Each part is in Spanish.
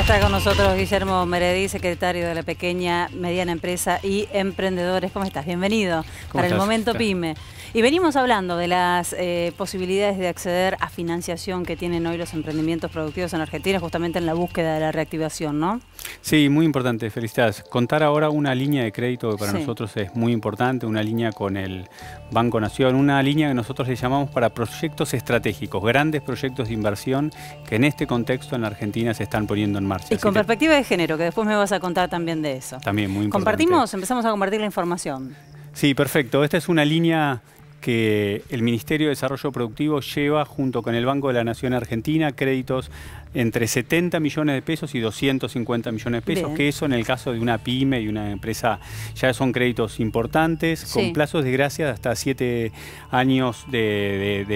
está con nosotros Guillermo Meredi, secretario de la pequeña, mediana empresa y emprendedores. ¿Cómo estás? Bienvenido para el momento PYME. Y venimos hablando de las eh, posibilidades de acceder a financiación que tienen hoy los emprendimientos productivos en Argentina, justamente en la búsqueda de la reactivación, ¿no? Sí, muy importante, felicidades. Contar ahora una línea de crédito que para nosotros es muy importante, una línea con el Banco Nación, una línea que nosotros le llamamos para proyectos estratégicos, grandes proyectos de inversión que en este contexto en la Argentina se están poniendo en marcha. Y con perspectiva de género, que después me vas a contar también de eso. También muy importante. Compartimos, empezamos a compartir la información. Sí, perfecto. Esta es una línea que el Ministerio de Desarrollo Productivo lleva junto con el Banco de la Nación Argentina créditos entre 70 millones de pesos y 250 millones de pesos, que eso en el caso de una pyme y una empresa ya son créditos importantes, con plazos de gracia de hasta 7 años de,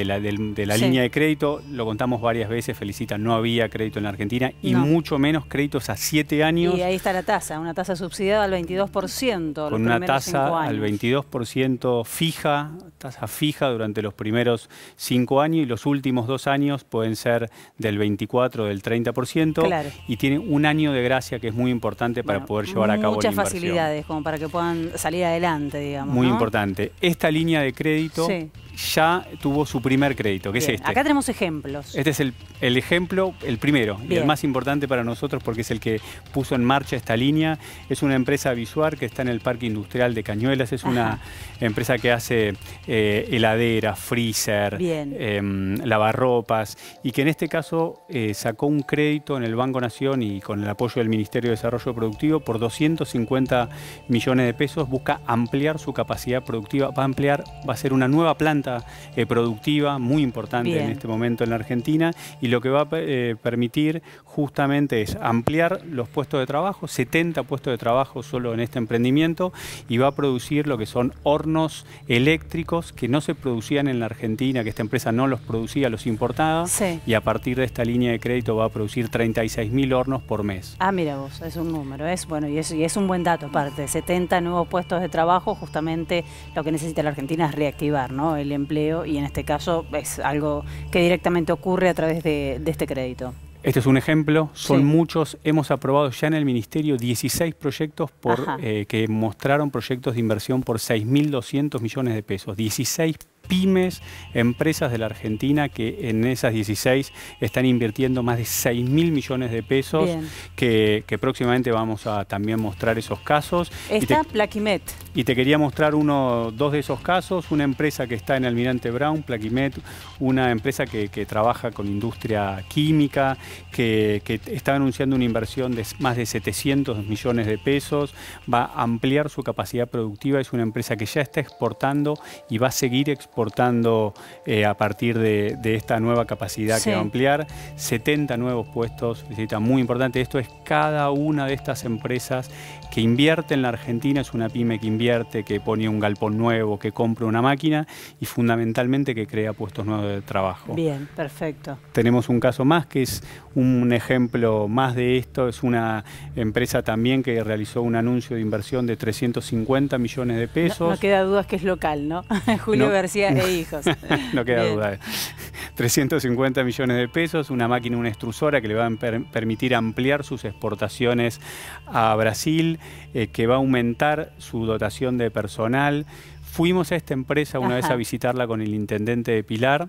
la, línea de crédito. Lo contamos varias veces, Felicita, no había crédito en la Argentina y mucho menos créditos a 7 años. Y ahí está la tasa, una tasa subsidiada al 22%. Con una tasa al 22% fija, fija durante los primeros cinco años y los últimos dos años pueden ser del 24 o del 30% y tiene un año de gracia que es muy importante para poder llevar a cabo la Muchas facilidades como para que puedan salir adelante, digamos. Muy importante. Esta línea de crédito sí ya tuvo su primer crédito, que es este. Acá tenemos ejemplos. Este es el, ejemplo, el primero y el más importante para nosotros porque es el que puso en marcha esta línea. Es una empresa visual que está en el Parque Industrial de Cañuelas. Es una empresa que hace eh, heladera, freezer, em, lavarropas y que en este caso eh, sacó un crédito en el Banco Nación y con el apoyo del Ministerio de Desarrollo Productivo por 250 millones de pesos. Busca ampliar su capacidad productiva, va a ampliar, va a ser una nueva planta eh, productiva muy importante en este momento en la Argentina y lo que va a eh, permitir justamente es ampliar los puestos de trabajo, 70 puestos de trabajo solo en este emprendimiento y va a producir lo que son hornos eléctricos que no se producían en la Argentina, que esta empresa no los producía, los importaba y a partir de esta línea de crédito va a producir 36 mil hornos por mes. Ah, mira vos, es un número, es bueno y es, un buen dato aparte, 70 nuevos puestos de trabajo, justamente lo que necesita la Argentina es reactivar, ¿no? El, empleo y en este caso es algo que directamente ocurre a través de, este crédito. Este es un ejemplo, son muchos. Hemos aprobado ya en el Ministerio 16 proyectos por, eh, que mostraron proyectos de inversión por 6.200 millones de pesos. 16 pymes, empresas de la Argentina que en esas 16 están invirtiendo más de 6 mil millones de pesos, que, próximamente vamos a también mostrar esos casos. Está Plaquimet. Y te quería mostrar uno, dos de esos casos, una empresa que está en Almirante Brown, Plaquimet, una empresa que, trabaja con industria química, que, que, está anunciando una inversión de más de 700 millones de pesos, va a ampliar su capacidad productiva, es una empresa que ya está exportando y va a seguir exportando exportando eh, a partir de, esta nueva capacidad que va a ampliar. 70 nuevos puestos, visita muy importante. Esto es cada una de estas empresas que invierte en la Argentina, es una pyme que invierte, que pone un galpón nuevo, que compra una máquina y fundamentalmente que crea puestos nuevos de trabajo. Bien, perfecto. Tenemos un caso más que es un ejemplo más de esto, es una empresa también que realizó un anuncio de inversión de 350 millones de pesos. No, queda dudas que es local, ¿no? Julio García e no queda duda. 350 millones de pesos, una máquina, una extrusora que le va a permitir ampliar sus exportaciones a Brasil, eh, que va a aumentar su dotación de personal. Fuimos a esta empresa una vez a visitarla con el intendente de Pilar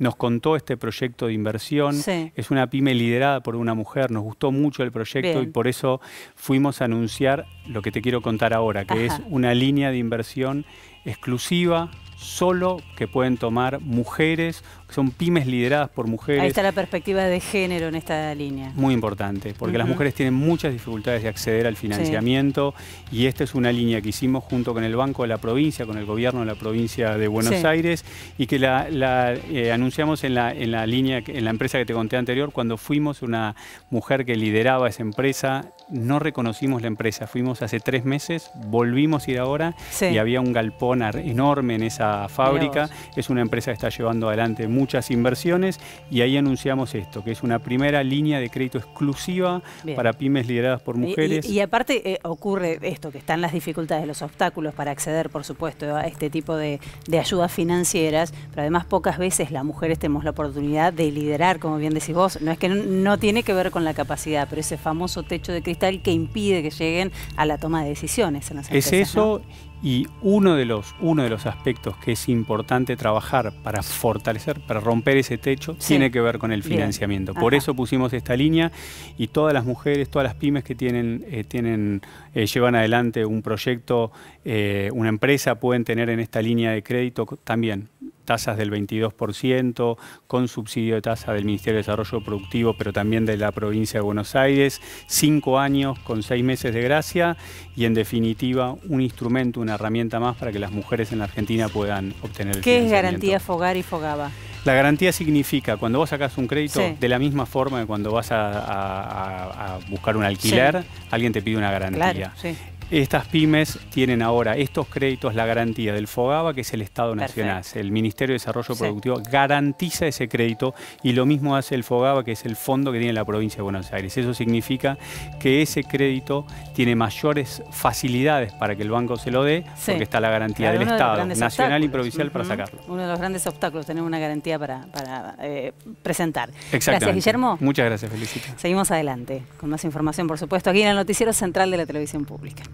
nos contó este proyecto de inversión. Es una pyme liderada por una mujer, nos gustó mucho el proyecto y por eso fuimos a anunciar lo que te quiero contar ahora, que es una línea de inversión exclusiva solo que pueden tomar mujeres, son pymes lideradas por mujeres. Ahí está la perspectiva de género en esta línea. Muy importante, porque las mujeres tienen muchas dificultades de acceder al financiamiento y esta es una línea que hicimos junto con el Banco de la Provincia, con el gobierno de la provincia de Buenos Aires y que la, eh, anunciamos en la, en la línea, en la empresa que te conté anterior, cuando fuimos una mujer que lideraba esa empresa no reconocimos la empresa. Fuimos hace tres meses, volvimos a ir ahora y había un galpón enorme en esa fábrica. Es una empresa que está llevando adelante muchas inversiones y ahí anunciamos esto, que es una primera línea de crédito exclusiva para pymes lideradas por mujeres. Y, aparte eh, ocurre esto, que están las dificultades, los obstáculos para acceder, por supuesto, a este tipo de, ayudas financieras, pero además pocas veces las mujeres tenemos la oportunidad de liderar, como bien decís vos. No es que no, no tiene que ver con la capacidad, pero ese famoso techo de cristal que impide que lleguen a la toma de decisiones en las empresas, Es eso y uno de, los, uno de los aspectos que es importante trabajar para fortalecer, para romper ese techo, tiene que ver con el financiamiento. Por eso pusimos esta línea y todas las mujeres, todas las pymes que tienen, eh, tienen eh, llevan adelante un proyecto, eh, una empresa, pueden tener en esta línea de crédito también tasas del 22%, con subsidio de tasa del Ministerio de Desarrollo Productivo, pero también de la provincia de Buenos Aires, cinco años con seis meses de gracia y en definitiva un instrumento, una herramienta más para que las mujeres en la Argentina puedan obtener el ¿Qué es garantía Fogar y Fogaba? La garantía significa cuando vos sacas un crédito, de la misma forma que cuando vas a, buscar un alquiler, alguien te pide una garantía. Claro, estas pymes tienen ahora estos créditos, la garantía del FOGABA, que es el Estado Nacional. El Ministerio de Desarrollo Productivo garantiza ese crédito y lo mismo hace el FOGABA, que es el fondo que tiene la provincia de Buenos Aires. Eso significa que ese crédito tiene mayores facilidades para que el banco se lo dé, porque está la garantía del Estado, nacional y provincial, para sacarlo. Uno de los grandes obstáculos, tener una garantía para, eh, presentar. Gracias, Guillermo. Muchas gracias, Felicita. Seguimos adelante con más información, por supuesto, aquí en el Noticiero Central de la Televisión Pública.